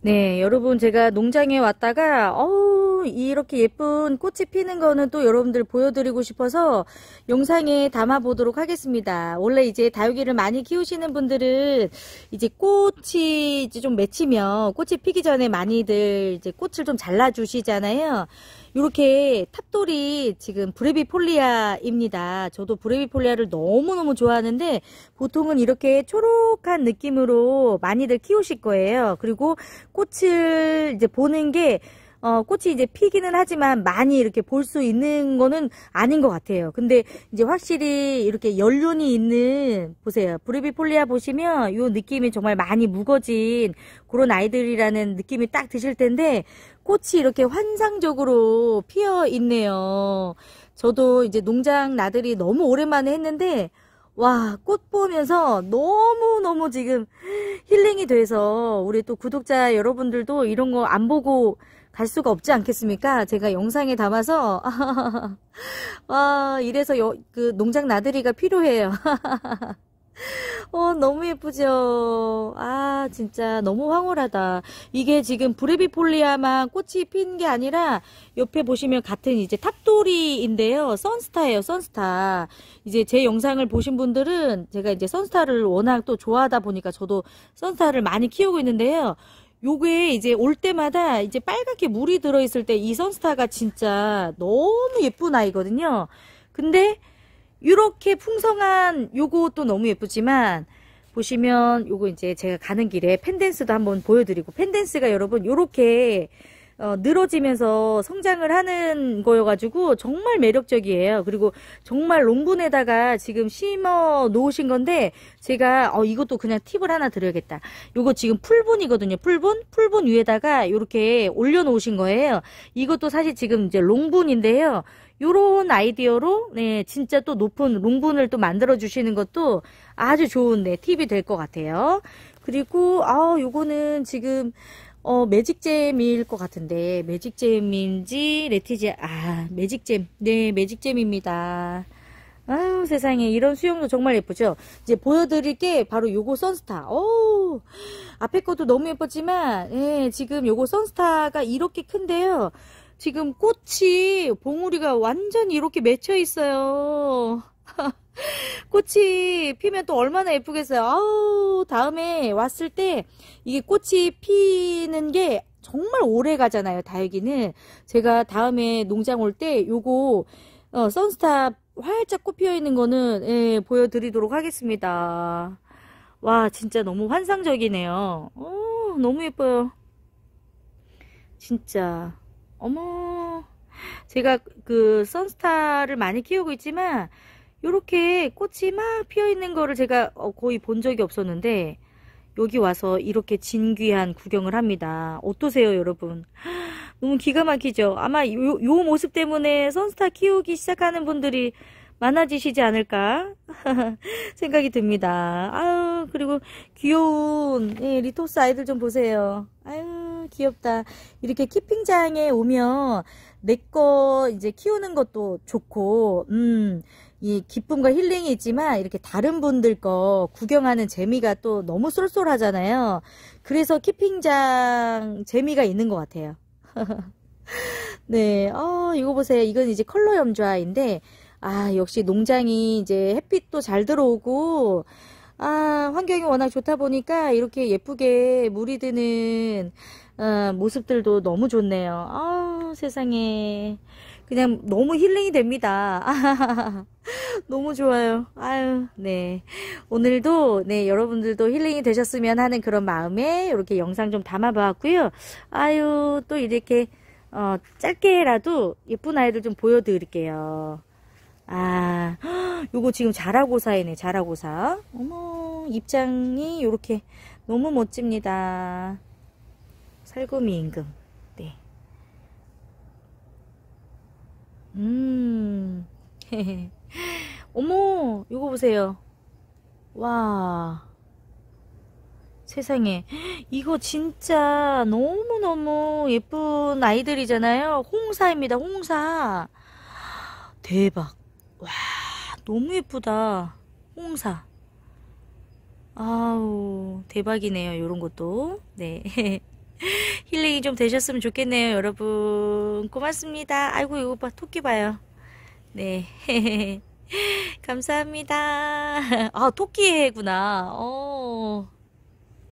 네, 여러분 제가 농장에 왔다가 어우 이렇게 예쁜 꽃이 피는 거는 또 여러분들 보여드리고 싶어서 영상에 담아보도록 하겠습니다. 원래 이제 다육이를 많이 키우시는 분들은 이제 꽃이 이제 좀 맺히면 꽃이 피기 전에 많이들 이제 꽃을 좀 잘라주시잖아요. 이렇게 탑돌이 지금 브레비폴리아입니다. 저도 브레비폴리아를 너무너무 좋아하는데 보통은 이렇게 초록한 느낌으로 많이들 키우실 거예요. 그리고 꽃을 이제 보는 게 어, 꽃이 이제 피기는 하지만 많이 이렇게 볼 수 있는 거는 아닌 것 같아요. 근데 이제 확실히 이렇게 연륜이 있는 보세요. 브리비폴리아 보시면 요 느낌이 정말 많이 무거진 그런 아이들이라는 느낌이 딱 드실 텐데 꽃이 이렇게 환상적으로 피어 있네요. 저도 이제 농장 나들이 너무 오랜만에 했는데 와, 꽃 보면서 너무너무 지금 힐링이 돼서 우리 또 구독자 여러분들도 이런 거 안 보고 갈 수가 없지 않겠습니까? 제가 영상에 담아서 와, 이래서 여, 그 농장 나들이가 필요해요. 어, 너무 예쁘죠? 아, 진짜 너무 황홀하다. 이게 지금 브레비폴리아만 꽃이 핀 게 아니라 옆에 보시면 같은 이제 탑돌이인데요. 선스타예요, 선스타. 이제 제 영상을 보신 분들은 제가 이제 선스타를 워낙 또 좋아하다 보니까 저도 선스타를 많이 키우고 있는데요. 요게 이제 올 때마다 이제 빨갛게 물이 들어있을 때 이 선스타가 진짜 너무 예쁜 아이거든요. 근데 이렇게 풍성한 요것도 너무 예쁘지만 보시면 요거 이제 제가 가는 길에 팬댄스도 한번 보여드리고 팬댄스가 여러분 요렇게 어, 늘어지면서 성장을 하는 거여가지고 정말 매력적이에요. 그리고 정말 롱분에다가 지금 심어 놓으신 건데 제가 어, 이것도 그냥 팁을 하나 드려야겠다. 요거 지금 풀분이거든요. 풀분? 풀분 위에다가 이렇게 올려놓으신 거예요. 이것도 사실 지금 이제 롱분인데요. 요런 아이디어로 네, 진짜 또 높은 롱분을 또 만들어 주시는 것도 아주 좋은 네, 팁이 될 것 같아요. 그리고 아, 요거는 지금 어, 매직잼일 것 같은데 매직잼인지 레티지 아, 매직잼. 네, 매직잼입니다. 아유 세상에 이런 수영도 정말 예쁘죠 이제 보여드릴 게 바로 요거 선스타 오 앞에 것도 너무 예뻤지만 예 네, 지금 요거 선스타가 이렇게 큰데요 지금 꽃이 봉우리가 완전히 이렇게 맺혀 있어요. 꽃이 피면 또 얼마나 예쁘겠어요. 아우 다음에 왔을 때 이게 꽃이 피는 게 정말 오래 가잖아요. 다육이는 제가 다음에 농장 올때 요거 어, 선스탑 활짝 꽃 피어 있는 거는 예, 보여드리도록 하겠습니다. 와 진짜 너무 환상적이네요. 오, 너무 예뻐요. 진짜 어머 제가 그 선스타를 많이 키우고 있지만 이렇게 꽃이 막 피어있는 거를 제가 어, 거의 본 적이 없었는데 여기 와서 이렇게 진귀한 구경을 합니다. 어떠세요 여러분? 너무 기가 막히죠? 아마 요, 요 모습 때문에 선스타 키우기 시작하는 분들이 많아지시지 않을까 생각이 듭니다. 아유 그리고 귀여운 예, 리토스 아이들 좀 보세요. 아유 귀엽다. 이렇게 키핑장에 오면 내 거 이제 키우는 것도 좋고, 음, 이 기쁨과 힐링이 있지만 이렇게 다른 분들 거 구경하는 재미가 또 너무 쏠쏠하잖아요. 그래서 키핑장 재미가 있는 것 같아요. 네, 어, 이거 보세요. 이건 이제 컬러 염좌인데, 아, 역시 농장이 이제 햇빛도 잘 들어오고, 아, 환경이 워낙 좋다 보니까 이렇게 예쁘게 물이 드는 어, 모습들도 너무 좋네요. 아, 세상에. 그냥 너무 힐링이 됩니다. 아, 너무 좋아요. 아유, 네. 오늘도, 네, 여러분들도 힐링이 되셨으면 하는 그런 마음에 이렇게 영상 좀 담아봤고요. 아유, 또 이렇게, 어, 짧게라도 예쁜 아이를 좀 보여드릴게요. 아, 요거 지금 자라고사이네, 자라고사. 어머, 입장이 요렇게 너무 멋집니다. 살구미 임금. 네. 음. 어머, 요거 보세요. 와. 세상에 이거 진짜 너무너무 예쁜 아이들이잖아요 홍사입니다 홍사 대박 와 너무 예쁘다 홍사 아우 대박이네요 요런 것도 네 힐링이 좀 되셨으면 좋겠네요 여러분 고맙습니다 아이고 이거 봐 토끼 봐요 네 감사합니다 아 토끼 해구나 어